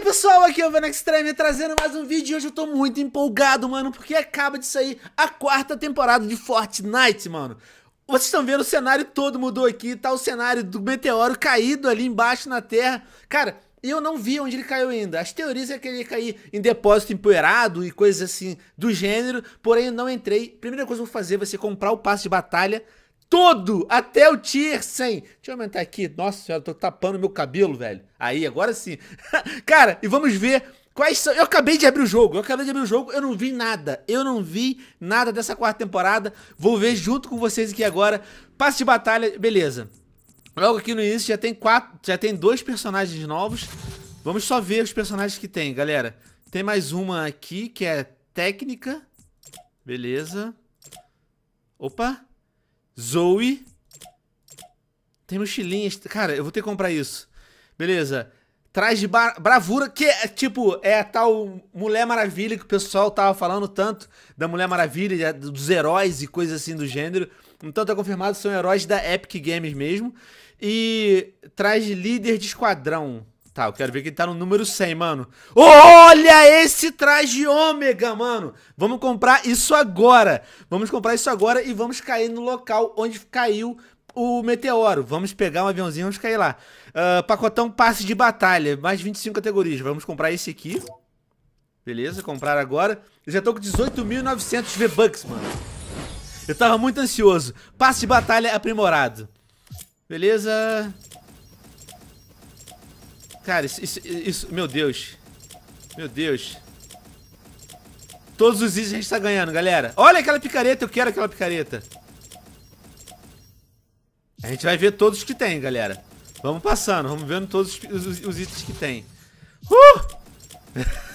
pessoal, aqui é o Venom Extreme trazendo mais um vídeo e hoje eu tô muito empolgado, mano, porque acaba de sair a quarta temporada de Fortnite, mano. Vocês estão vendo o cenário todo mudou aqui, tá o cenário do meteoro caído ali embaixo na terra. Cara, eu não vi onde ele caiu ainda. As teorias é que ele ia cair em depósito empoeirado e coisas assim do gênero, porém eu não entrei. Primeira coisa que eu vou fazer vai ser comprar o passe de batalha todo até o tier 100. Deixa eu aumentar aqui. Nossa senhora, tô tapando meu cabelo, velho. Aí, agora sim. Cara, e vamos ver quais são. Eu acabei de abrir o jogo, eu acabei de abrir o jogo, eu não vi nada. Eu não vi nada dessa quarta temporada. Vou ver junto com vocês aqui agora. Passe de batalha, beleza. Logo aqui no início já tem quatro, já tem dois personagens novos. Vamos só ver os personagens que tem, galera. Tem mais uma aqui que é técnica. Beleza. Opa. Zoe. Tem mochilinhas. Cara, eu vou ter que comprar isso. Beleza. Traz de bravura, que é tipo, é a tal Mulher Maravilha que o pessoal tava falando tanto da Mulher Maravilha, dos heróis e coisas assim do gênero. Então tá confirmado, são heróis da Epic Games mesmo. E traz líder de esquadrão. Tá, eu quero ver que ele tá no número 100, mano. Olha esse traje ômega, mano. Vamos comprar isso agora. Vamos comprar isso agora e vamos cair no local onde caiu o meteoro. Vamos pegar um aviãozinho e vamos cair lá. Uh, pacotão passe de batalha. Mais 25 categorias. Vamos comprar esse aqui. Beleza, comprar agora. Eu já tô com 18.900 V-Bucks, mano. Eu tava muito ansioso. Passe de batalha aprimorado. Beleza. Cara, isso, isso, isso, Meu Deus. Meu Deus. Todos os itens a gente tá ganhando, galera. Olha aquela picareta, eu quero aquela picareta. A gente vai ver todos que tem, galera. Vamos passando, vamos vendo todos os, os, os itens que tem. Uh!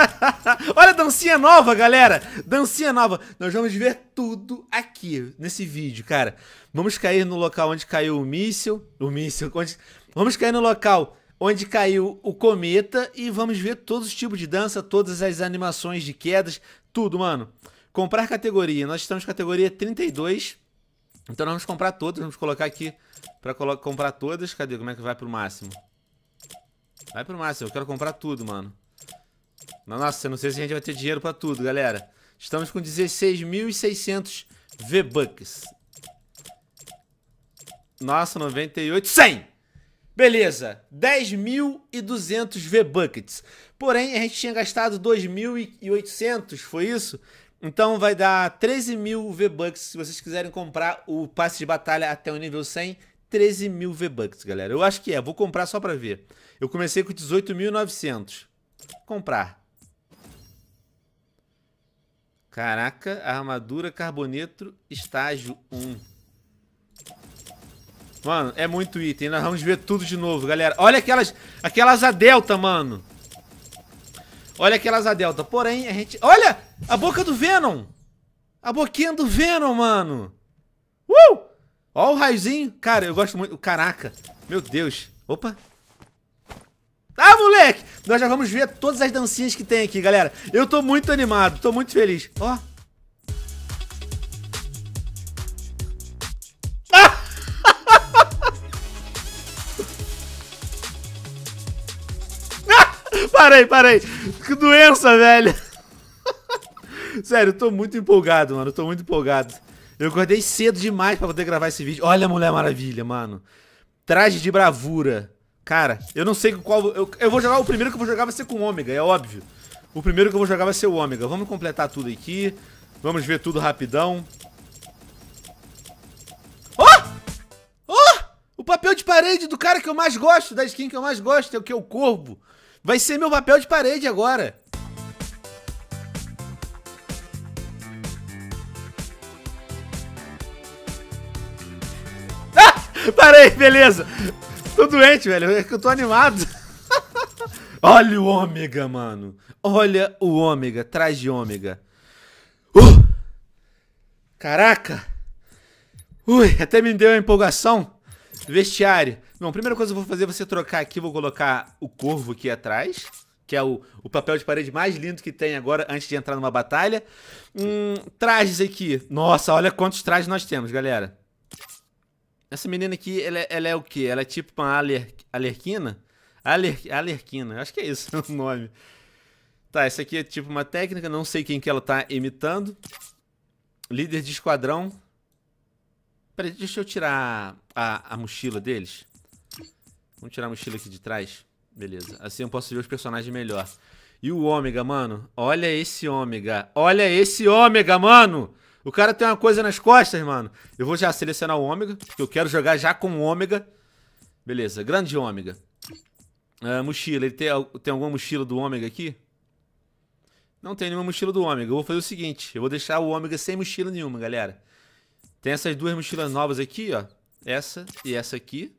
Olha a dancinha nova, galera! Dancinha nova! Nós vamos ver tudo aqui nesse vídeo, cara. Vamos cair no local onde caiu o míssil. O míssil, onde... Vamos cair no local onde caiu o cometa e vamos ver todos os tipos de dança, todas as animações de quedas, tudo, mano. Comprar categoria. Nós estamos categoria 32. Então nós vamos comprar todas, vamos colocar aqui para colo comprar todas. Cadê? Como é que vai pro máximo? Vai pro máximo, eu quero comprar tudo, mano. Nossa, eu não sei se a gente vai ter dinheiro para tudo, galera. Estamos com 16.600 V-Bucks. Nossa, 98, 100! Beleza, 10.200 V-Buckets. Porém, a gente tinha gastado 2.800, foi isso? Então vai dar 13.000 V-Bucks se vocês quiserem comprar o passe de batalha até o nível 100. 13.000 V-Bucks, galera. Eu acho que é, vou comprar só pra ver. Eu comecei com 18.900. Comprar. Caraca, armadura, carbonetro estágio 1. Mano, é muito item. Nós vamos ver tudo de novo, galera. Olha aquelas, aquelas a delta, mano. Olha aquelas a delta. Porém, a gente... Olha! A boca do Venom! A boquinha do Venom, mano! Uh! Ó o raizinho. Cara, eu gosto muito... Caraca. Meu Deus. Opa. Ah, moleque! Nós já vamos ver todas as dancinhas que tem aqui, galera. Eu tô muito animado. Tô muito feliz. Ó. parei, parei. Que doença, velho. Sério, eu tô muito empolgado, mano. Eu tô muito empolgado. Eu acordei cedo demais pra poder gravar esse vídeo. Olha a Mulher Maravilha, mano. Traje de bravura. Cara, eu não sei qual... Eu, eu vou jogar... O primeiro que eu vou jogar vai ser com o ômega, é óbvio. O primeiro que eu vou jogar vai ser o ômega. Vamos completar tudo aqui. Vamos ver tudo rapidão. Oh! Oh! O papel de parede do cara que eu mais gosto, da skin que eu mais gosto, é o que é o corvo. Vai ser meu papel de parede agora. Ah! Parei, beleza. Tô doente, velho. É que eu tô animado. Olha o ômega, mano. Olha o ômega. Traz de ômega. Uh! Caraca. Ui, até me deu a empolgação. Vestiário. Bom, primeira coisa que eu vou fazer é você trocar aqui, vou colocar o corvo aqui atrás, que é o, o papel de parede mais lindo que tem agora antes de entrar numa batalha. Hum, trajes aqui. Nossa, olha quantos trajes nós temos, galera. Essa menina aqui, ela, é, ela é o quê? Ela é tipo uma aler, alerquina? Aler, alerquina, acho que é isso o nome. Tá, essa aqui é tipo uma técnica, não sei quem que ela tá imitando. Líder de esquadrão, Peraí, deixa eu tirar a, a mochila deles. Vamos tirar a mochila aqui de trás. Beleza. Assim eu posso ver os personagens melhor. E o ômega, mano. Olha esse ômega. Olha esse ômega, mano. O cara tem uma coisa nas costas, mano. Eu vou já selecionar o ômega, porque eu quero jogar já com o ômega. Beleza, grande ômega. Uh, mochila, ele tem, tem alguma mochila do ômega aqui? Não tem nenhuma mochila do ômega. Eu vou fazer o seguinte, eu vou deixar o ômega sem mochila nenhuma, galera. Tem essas duas mochilas novas aqui, ó. Essa e essa aqui.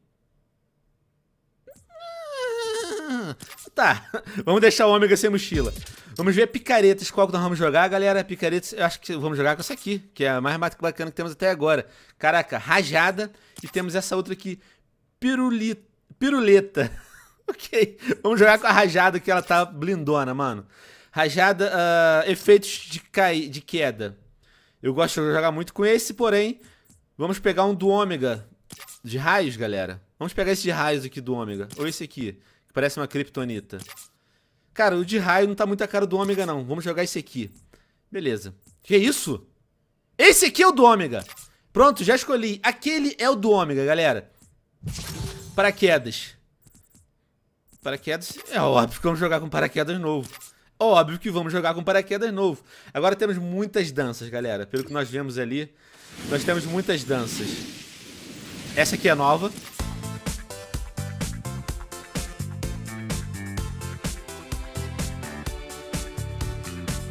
Ah, tá, vamos deixar o ômega sem mochila. Vamos ver picaretas, qual que nós vamos jogar, galera. Picaretas, eu acho que vamos jogar com essa aqui, que é a mais bacana que temos até agora. Caraca, rajada. E temos essa outra aqui, pirulita. piruleta. ok, vamos jogar com a rajada que ela tá blindona, mano. Rajada, uh, efeitos de, cai, de queda. Eu gosto de jogar muito com esse, porém, vamos pegar um do ômega. De raios, galera. Vamos pegar esse de raios aqui do ômega. Ou esse aqui, que parece uma kryptonita. Cara, o de raio não tá muito a cara do ômega, não. Vamos jogar esse aqui. Beleza. Que isso? Esse aqui é o do ômega. Pronto, já escolhi. Aquele é o do ômega, galera. Paraquedas. Paraquedas? É óbvio que vamos jogar com paraquedas novo. Óbvio que vamos jogar com paraquedas novo. Agora temos muitas danças, galera. Pelo que nós vemos ali, nós temos muitas danças. Essa aqui é nova.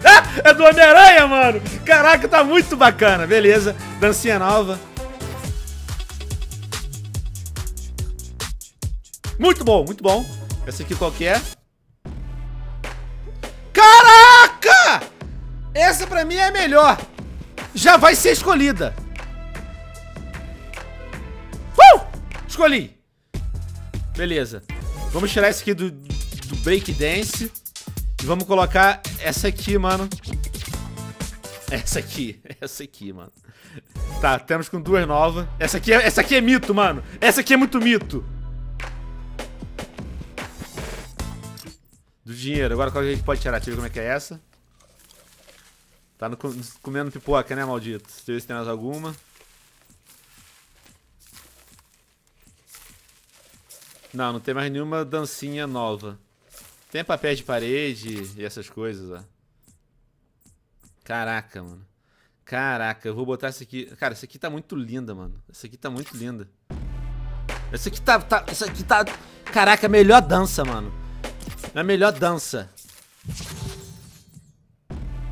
Ah! É do Homem-Aranha, mano! Caraca, tá muito bacana. Beleza, dancinha nova. Muito bom, muito bom. Essa aqui qual que é? mim é melhor. Já vai ser escolhida. Uh! Escolhi. Beleza. Vamos tirar esse aqui do, do breakdance E vamos colocar essa aqui, mano. Essa aqui, essa aqui, mano. Tá, temos com duas novas. Essa aqui, é, essa aqui é mito, mano. Essa aqui é muito mito. Do dinheiro. Agora qual que a gente pode tirar? Deixa eu ver como é que é essa. Tá no, comendo pipoca, né, maldito? Deixa eu ver se tem mais alguma. Não, não tem mais nenhuma dancinha nova. Tem papéis de parede e essas coisas, ó. Caraca, mano. Caraca, eu vou botar isso aqui. Cara, isso aqui tá muito linda, mano. Isso aqui tá muito linda. Isso aqui tá, tá. Isso aqui tá. Caraca, é melhor dança, mano. É a melhor dança.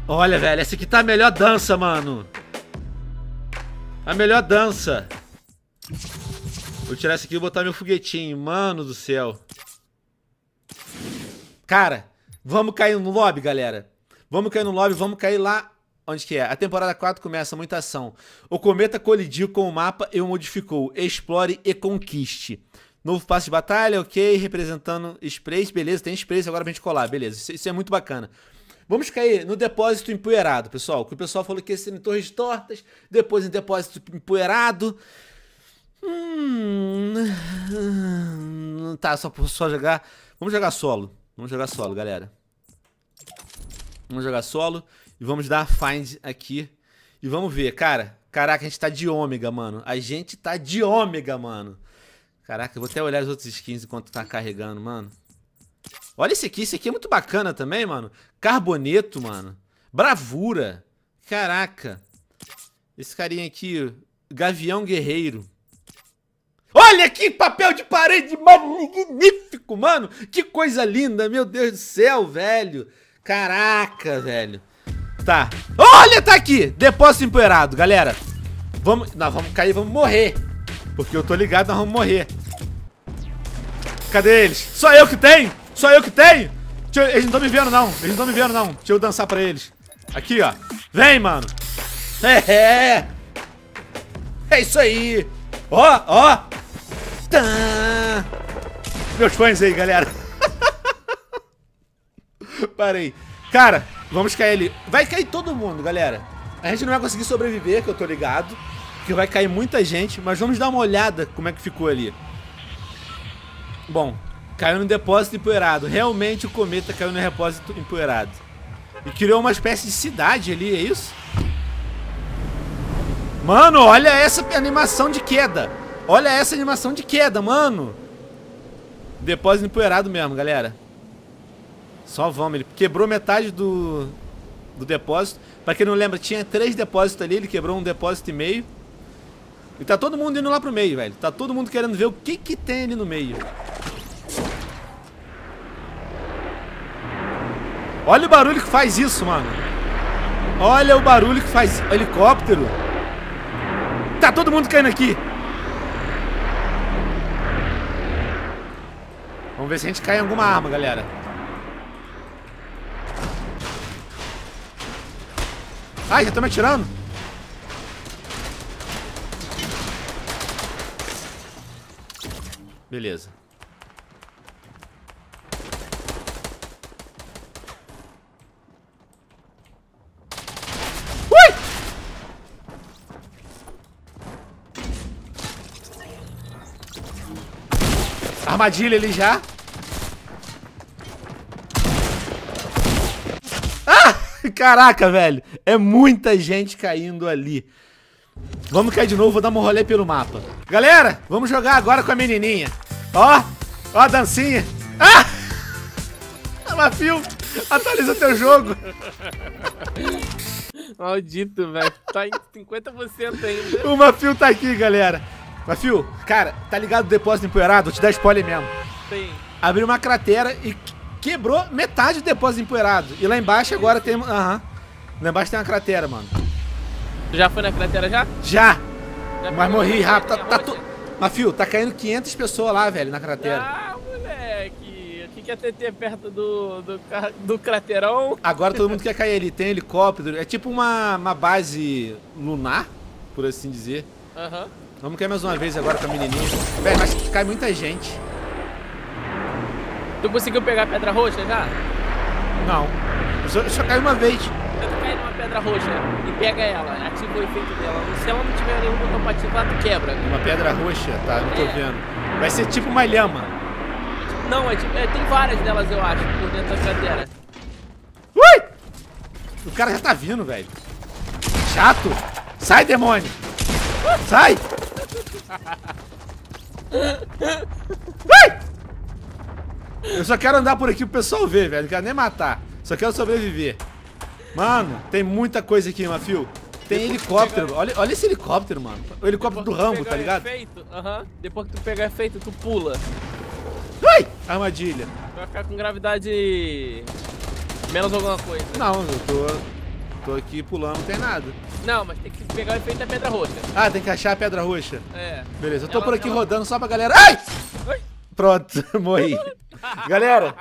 Olha, velho, essa aqui tá a melhor dança, mano. A melhor dança. Vou tirar essa aqui e botar meu foguetinho. Mano do céu. Cara, vamos cair no lobby, galera. Vamos cair no lobby, vamos cair lá Onde que é? A temporada 4 começa muita ação. O cometa colidiu com o mapa e o modificou. Explore e conquiste. Novo passo de batalha, ok. Representando sprays, beleza. Tem sprays agora pra gente colar, beleza. Isso, isso é muito bacana. Vamos cair no depósito empoeirado, pessoal. Que o pessoal falou que ia ser em Torres Tortas, depois em depósito empoeirado. Hum, tá, só, só jogar. Vamos jogar solo. Vamos jogar solo, galera. Vamos jogar solo e vamos dar find aqui. E vamos ver, cara. Caraca, a gente tá de ômega, mano. A gente tá de ômega, mano. Caraca, eu vou até olhar as outras skins enquanto tá carregando, mano. Olha esse aqui, esse aqui é muito bacana também, mano. Carboneto, mano. Bravura. Caraca. Esse carinha aqui, Gavião Guerreiro. Olha que papel de parede magnífico, mano. Que coisa linda, meu Deus do céu, velho. Caraca, velho. Tá. Olha, tá aqui. Depósito empoeirado, galera. Vamos, nós vamos cair, vamos morrer. Porque eu tô ligado, nós vamos morrer. Cadê eles? Só eu que tenho? Só eu que tenho? Eles não estão me vendo, não. Eles não estão me vendo, não. Deixa eu dançar pra eles. Aqui, ó. Vem, mano. É, é. É isso aí. Ó, ó. Tã. Meus fãs aí, galera. Parei. Cara, vamos cair ali. Vai cair todo mundo, galera. A gente não vai conseguir sobreviver, que eu tô ligado. Que vai cair muita gente, mas vamos dar uma olhada como é que ficou ali. Bom, Caiu no depósito empoeirado. Realmente o cometa caiu no depósito empoeirado. E criou uma espécie de cidade ali, é isso? Mano, olha essa animação de queda. Olha essa animação de queda, mano. Depósito empoeirado mesmo, galera. Só vamos. Ele quebrou metade do, do depósito. Pra quem não lembra, tinha três depósitos ali. Ele quebrou um depósito e meio. E tá todo mundo indo lá pro meio, velho. Tá todo mundo querendo ver o que que tem ali no meio. Olha o barulho que faz isso, mano. Olha o barulho que faz helicóptero. Tá todo mundo caindo aqui. Vamos ver se a gente cai em alguma arma, galera. Ai, já estão me atirando. Beleza. armadilha ali já. Ah! Caraca, velho. É muita gente caindo ali. Vamos cair de novo, vou dar um rolê pelo mapa. Galera, vamos jogar agora com a menininha. Ó, ó a dancinha. Ah! Mafio, viu. Atualiza teu jogo. Maldito, velho. Tá em 50% ainda. O Mafio tá aqui, galera. Mas, Fio, cara, tá ligado o depósito empoeirado? Vou te dar spoiler mesmo. Sim. Abriu uma cratera e quebrou metade do depósito empoeirado. E lá embaixo agora tem... Aham. Lá embaixo tem uma cratera, mano. já foi na cratera já? Já! já Mas morri rápido. Tá, tá Mas, Fio, tá caindo 500 pessoas lá, velho, na cratera. Ah, moleque. O que é TT perto do, do, do craterão? Agora todo mundo quer cair ali. Tem helicóptero. É tipo uma, uma base lunar, por assim dizer. Aham. Vamos cair mais uma vez agora com a menininha. Véi, mas cai muita gente. Tu conseguiu pegar a pedra roxa já? Não. Eu só, eu só caí uma vez. Eu tô caindo uma pedra roxa e pega ela, ativa o efeito dela. Se ela não tiver nenhum botão pra ativar, tu quebra. Uma pedra roxa? Tá, não tô é. vendo. Vai ser tipo uma lhama. Não, é, tipo, é, tem várias delas, eu acho, por dentro da cadeira. Ui! O cara já tá vindo, velho. Chato! Sai, demônio! Uh! Sai! Eu só quero andar por aqui pro pessoal ver, velho. Não quero nem matar. Só quero sobreviver. Mano, tem muita coisa aqui, Mafio. Tem Depois helicóptero. Olha, olha esse helicóptero, mano. O helicóptero Depois do Rambo, tá ligado? Efeito, Depois que tu pegar efeito, tu pula. Ai! Armadilha. Tu vai ficar com gravidade... Menos alguma coisa. Não, eu tô... Tô aqui pulando, tem nada. Não, mas tem que pegar o efeito da pedra roxa. Ah, tem que achar a pedra roxa? É. Beleza, eu tô por aqui rodando só pra galera... Ai! Oi? Pronto, morri. galera,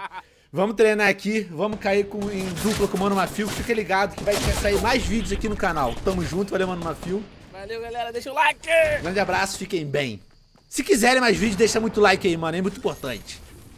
vamos treinar aqui, vamos cair com, em dupla com o Mano Mafio. Fica ligado que vai sair mais vídeos aqui no canal. Tamo junto, valeu Mano Mafio. Valeu, galera, deixa o like! Grande abraço, fiquem bem. Se quiserem mais vídeos, deixa muito like aí, mano, é muito importante.